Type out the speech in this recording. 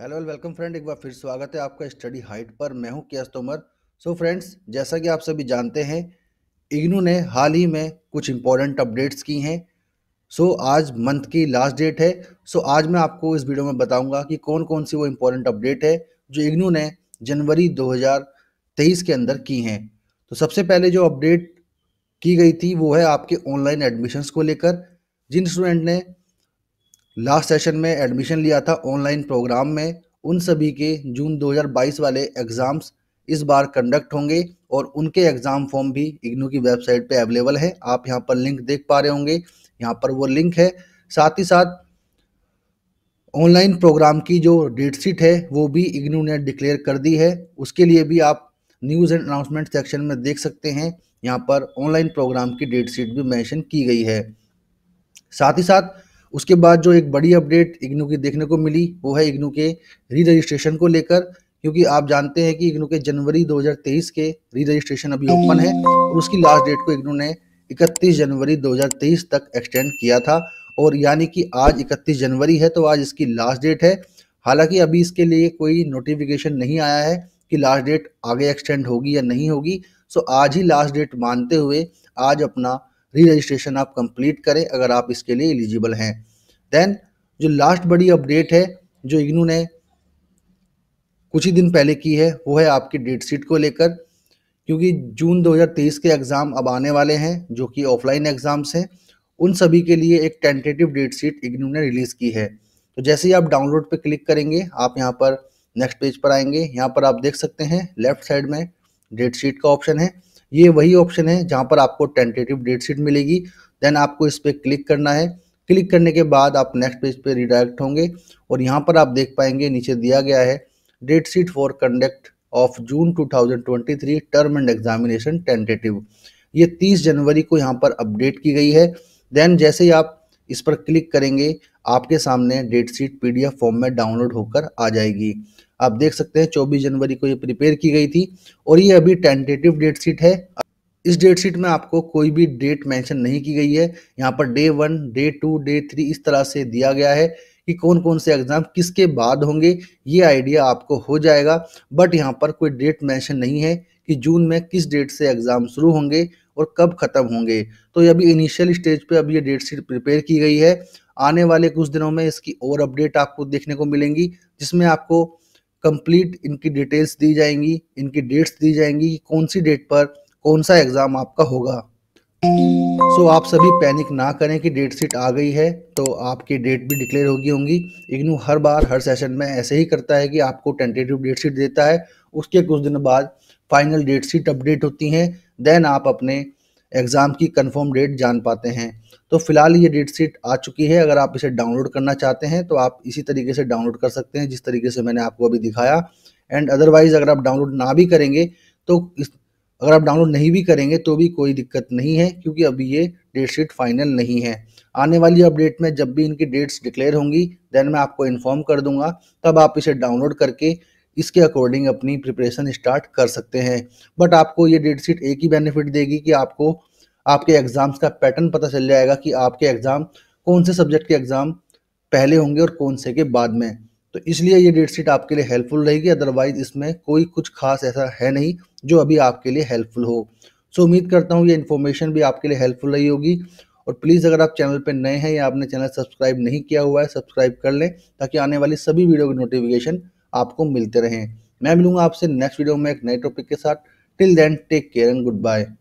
hello welcome friend एक बार फिर स्वागत है आपका स्टडी हाइट पर मैं हूं कियास तोमर सो फ्रेंड्स जैसा कि आप सभी जानते हैं इग्नू ने हाल ही में कुछ इंपॉर्टेंट अपडेट्स की हैं सो so, आज मंथ की लास्ट डेट है सो so, आज मैं आपको इस वीडियो में बताऊंगा कि कौन कौन सी वो इम्पोर्टेंट अपडेट है जो इग्नू ने जनवरी 2023 के अंदर की हैं तो सबसे पहले जो अपडेट की गई थी वो है आपके ऑनलाइन एडमिशन्स को लेकर जिन स्टूडेंट ने लास्ट सेशन में एडमिशन लिया था ऑनलाइन प्रोग्राम में उन सभी के जून 2022 वाले एग्ज़ाम्स इस बार कंडक्ट होंगे और उनके एग्ज़ाम फॉर्म भी इग्नू की वेबसाइट पे अवेलेबल है आप यहाँ पर लिंक देख पा रहे होंगे यहाँ पर वो लिंक है साथ ही साथ ऑनलाइन प्रोग्राम की जो डेट शीट है वो भी इग्नू ने डिक्लेयर कर दी है उसके लिए भी आप न्यूज़ एंड अनाउंसमेंट सेक्शन में देख सकते हैं यहाँ पर ऑनलाइन प्रोग्राम की डेट शीट भी मैंशन की गई है साथ ही साथ उसके बाद जो एक बड़ी अपडेट इग्नू की देखने को मिली वो है इग्नू के री रजिस्ट्रेशन को लेकर क्योंकि आप जानते हैं कि इग्नू के जनवरी 2023 के री रजिस्ट्रेशन अभी ओपन है और उसकी लास्ट डेट को इग्नू ने 31 जनवरी 2023 तक एक्सटेंड किया था और यानी कि आज 31 जनवरी है तो आज इसकी लास्ट डेट है हालांकि अभी इसके लिए कोई नोटिफिकेशन नहीं आया है कि लास्ट डेट आगे एक्सटेंड होगी या नहीं होगी सो आज ही लास्ट डेट मानते हुए आज अपना री रजिस्ट्रेशन आप कंप्लीट करें अगर आप इसके लिए एलिजिबल हैं देन जो लास्ट बड़ी अपडेट है जो इग्नू ने कुछ ही दिन पहले की है वो है आपकी डेट शीट को लेकर क्योंकि जून 2023 के एग्ज़ाम अब आने वाले हैं जो कि ऑफलाइन एग्ज़ाम्स हैं उन सभी के लिए एक टेंटेटिव डेट शीट इग्नू ने रिलीज़ की है तो जैसे ही आप डाउनलोड पर क्लिक करेंगे आप यहाँ पर नेक्स्ट पेज पर आएंगे यहाँ पर आप देख सकते हैं लेफ्ट साइड में डेट शीट का ऑप्शन है ये वही ऑप्शन है जहाँ पर आपको टेंटेटिव डेट शीट मिलेगी देन आपको इस पर क्लिक करना है क्लिक करने के बाद आप नेक्स्ट पेज पे रिडायरेक्ट होंगे और यहाँ पर आप देख पाएंगे नीचे दिया गया है date sheet for conduct of June 2023 term end examination tentative ये 30 जनवरी को यहाँ पर अपडेट की गई है देन जैसे ही आप इस पर क्लिक करेंगे आपके सामने डेट शीट पीडीएफ फॉर्म में डाउनलोड होकर आ जाएगी आप देख सकते हैं 24 जनवरी को ये प्रिपेयर की गई थी और ये अभी टेंटेटिव डेट शीट है इस डेट शीट में आपको कोई भी डेट मेंशन नहीं की गई है यहाँ पर day one day two day three इस तरह से दिया गया है कि कौन कौन से एग्ज़ाम किसके बाद होंगे ये आइडिया आपको हो जाएगा बट यहाँ पर कोई डेट मेंशन नहीं है कि जून में किस डेट से एग्ज़ाम शुरू होंगे और कब ख़त्म होंगे तो अभी इनिशियल स्टेज पे अभी ये डेट शीट प्रिपेयर की गई है आने वाले कुछ दिनों में इसकी और अपडेट आपको देखने को मिलेंगी जिसमें आपको कंप्लीट इनकी डिटेल्स दी जाएंगी इनकी डेट्स दी जाएंगी कि कौन सी डेट पर कौन सा एग्ज़ाम आपका होगा सो so, आप सभी पैनिक ना करें कि डेट शीट आ गई है तो आपकी डेट भी डिक्लेयर होगी होंगी इग्नू हर बार हर सेशन में ऐसे ही करता है कि आपको टेंटेटिव डेट शीट देता है उसके कुछ दिन बाद फाइनल डेट शीट अपडेट होती हैं देन आप अपने एग्ज़ाम की कंफर्म डेट जान पाते हैं तो फिलहाल ये डेट शीट आ चुकी है अगर आप इसे डाउनलोड करना चाहते हैं तो आप इसी तरीके से डाउनलोड कर सकते हैं जिस तरीके से मैंने आपको अभी दिखाया एंड अदरवाइज़ अगर आप डाउनलोड ना भी करेंगे तो इस अगर आप डाउनलोड नहीं भी करेंगे तो भी कोई दिक्कत नहीं है क्योंकि अभी ये डेट शीट फाइनल नहीं है आने वाली अपडेट में जब भी इनकी डेट्स डिक्लेयर होंगी देन मैं आपको इन्फॉर्म कर दूंगा तब आप इसे डाउनलोड करके इसके अकॉर्डिंग अपनी प्रिपरेशन स्टार्ट कर सकते हैं बट आपको ये डेट शीट एक ही बेनिफिट देगी कि आपको आपके एग्ज़ाम्स का पैटर्न पता चल जाएगा कि आपके एग्ज़ाम कौन से सब्जेक्ट के एग्ज़ाम पहले होंगे और कौन से के बाद में तो इसलिए ये डेट शीट आपके लिए हेल्पफुल रहेगी अदरवाइज़ इसमें कोई कुछ खास ऐसा है नहीं जो अभी आपके लिए हेल्पफुल हो सो so, उम्मीद करता हूँ ये इन्फॉर्मेशन भी आपके लिए हेल्पफुल रही होगी और प्लीज़ अगर आप चैनल पर नए हैं या आपने चैनल सब्सक्राइब नहीं किया हुआ है सब्सक्राइब कर लें ताकि आने वाली सभी वीडियो की नोटिफिकेशन आपको मिलते रहें मैं मिलूंगा आपसे नेक्स्ट वीडियो में एक नए टॉपिक के साथ till then take care and good bye